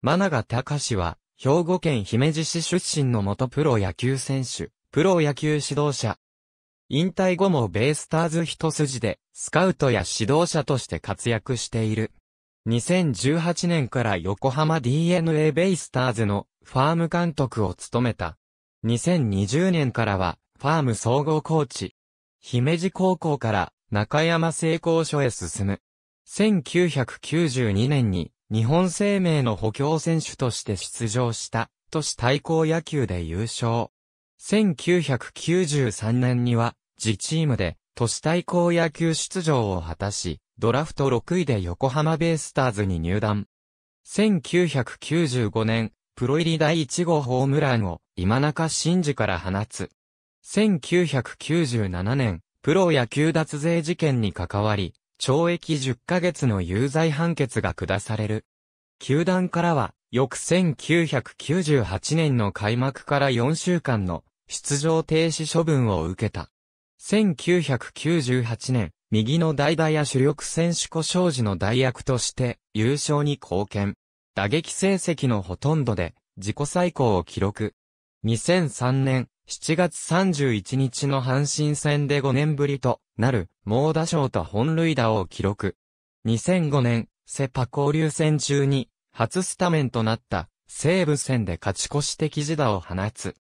真永隆は、兵庫県姫路市出身の元プロ野球選手、プロ野球指導者。引退後もベイスターズ一筋で、スカウトや指導者として活躍している。2018年から横浜 DNA ベイスターズのファーム監督を務めた。2020年からは、ファーム総合コーチ。姫路高校から中山成功所へ進む。1992年に日本生命の補強選手として出場した、都市対抗野球で優勝。1993年には、自チームで、都市対抗野球出場を果たし、ドラフト6位で横浜ベイスターズに入団。1995年、プロ入り第1号ホームランを今中真嗣から放つ。1997年、プロ野球脱税事件に関わり、懲役10ヶ月の有罪判決が下される。球団からは、翌1998年の開幕から4週間の出場停止処分を受けた。1998年、右の代打や主力選手故障時の代役として優勝に貢献。打撃成績のほとんどで自己最高を記録。2003年、7月31日の阪神戦で5年ぶりとなる猛打賞と本塁打を記録。2005年、セパ交流戦中に初スタメンとなった西武戦で勝ち越し的自打を放つ。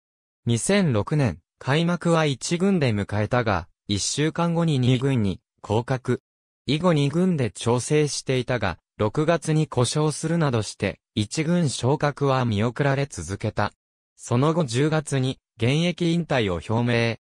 2006年、開幕は1軍で迎えたが、1週間後に2軍に降格。以後2軍で調整していたが、6月に故障するなどして、1軍昇格は見送られ続けた。その後10月に現役引退を表明。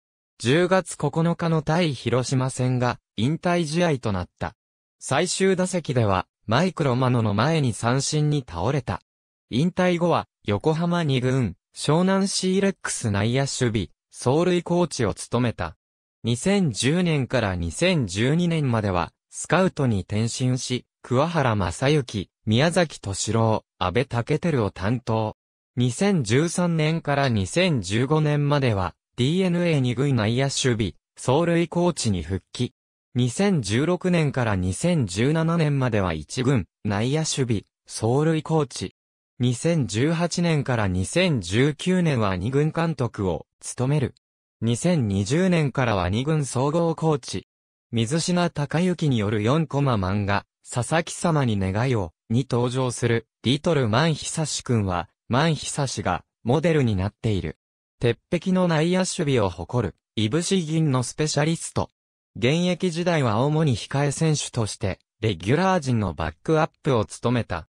10月9日の対広島戦が引退試合となった。最終打席では、マイクロマノの前に三振に倒れた。引退後は、横浜2軍、湘南シーレックス内野守備、走塁コーチを務めた。2010年から2012年までは、スカウトに転身し、桑原正幸、宮崎敏郎、安倍武輝を担当。2013年から2015年までは DNA2 軍内野守備、走塁コーチに復帰。2016年から2017年までは1軍、内野守備、走塁コーチ。2018年から2019年は2軍監督を務める。2020年からは2軍総合コーチ。水品隆之による4コマ漫画、佐々木様に願いを、に登場する、リトルマン久志くんは、万久氏がモデルになっている。鉄壁の内野守備を誇る、いぶし銀のスペシャリスト。現役時代は主に控え選手として、レギュラー陣のバックアップを務めた。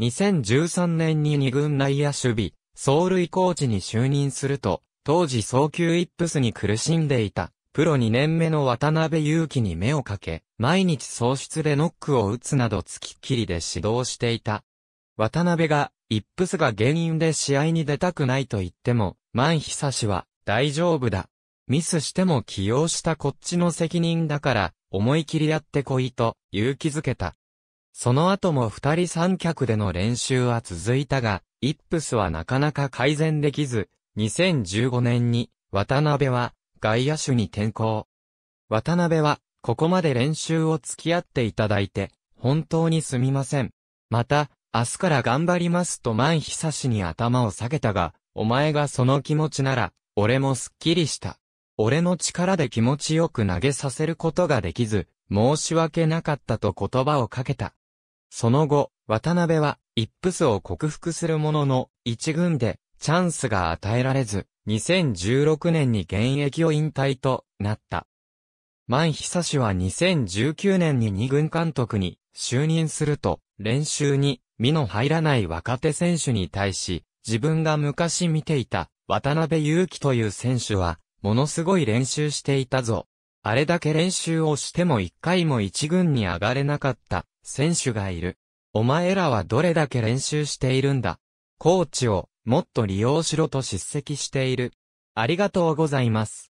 2013年に二軍内野守備、走塁コーチに就任すると、当時早急イップスに苦しんでいた、プロ2年目の渡辺祐希に目をかけ、毎日喪失でノックを打つなど付きっきりで指導していた。渡辺がイップスが原因で試合に出たくないと言っても、マンヒサシは、大丈夫だ。ミスしても起用したこっちの責任だから、思い切りやってこいと、勇気づけた。その後も二人三脚での練習は続いたが、イップスはなかなか改善できず、2015年に、渡辺は、外野手に転向。渡辺は、ここまで練習を付き合っていただいて、本当にすみません。また、明日から頑張りますと万久しに頭を下げたが、お前がその気持ちなら、俺もすっきりした。俺の力で気持ちよく投げさせることができず、申し訳なかったと言葉をかけた。その後、渡辺は、イップスを克服するものの、一軍で、チャンスが与えられず、2016年に現役を引退となった。万久氏は2019年に二軍監督に就任すると、練習に身の入らない若手選手に対し、自分が昔見ていた、渡辺祐希という選手は、ものすごい練習していたぞ。あれだけ練習をしても一回も一軍に上がれなかった、選手がいる。お前らはどれだけ練習しているんだ。コーチを、もっと利用しろと叱責している。ありがとうございます。